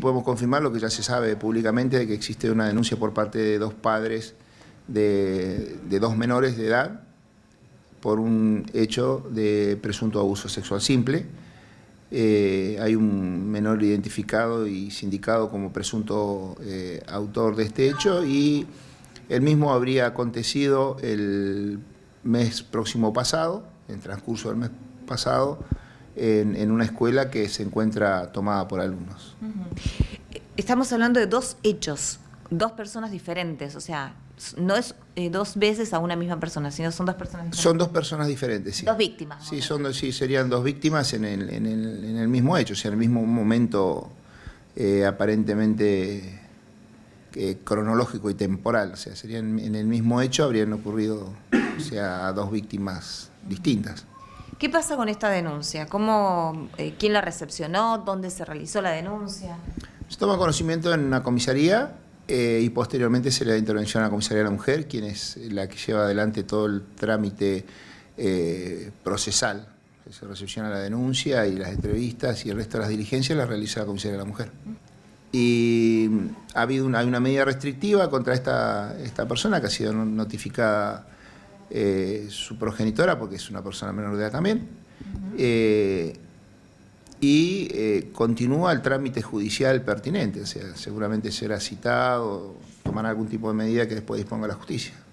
Podemos confirmar lo que ya se sabe públicamente de que existe una denuncia por parte de dos padres de, dos menores de edad por un hecho de presunto abuso sexual simple. Eh, hay un menor identificado y sindicado como presunto eh, autor de este hecho y el mismo habría acontecido el mes próximo pasado, en transcurso del mes pasado, en, una escuela que se encuentra tomada por alumnos. Estamos hablando de dos hechos, dos personas diferentes, o sea, no es eh, dos veces a una misma persona, sino son dos personas diferentes. Son dos personas diferentes, sí. Dos víctimas. Sí, son, sí serían dos víctimas en el, mismo hecho, o sea, en el mismo momento eh, aparentemente eh, cronológico y temporal, o sea, serían en el mismo hecho habrían ocurrido, o sea, dos víctimas distintas. ¿Qué pasa con esta denuncia? ¿Cómo, eh, ¿Quién la recepcionó? ¿Dónde se realizó la denuncia? Se toma conocimiento en una comisaría eh, y posteriormente se le da intervención a la comisaría de la mujer, quien es la que lleva adelante todo el trámite eh, procesal. Se recepciona la denuncia y las entrevistas y el resto de las diligencias las realiza la comisaría de la mujer. Y mm, ha habido hay una medida restrictiva contra esta, esta persona que ha sido notificada eh, su progenitora, porque es una persona menor de edad también, eh, y eh, continúa el trámite judicial pertinente, o sea, seguramente será citado, tomará algún tipo de medida que después disponga la justicia.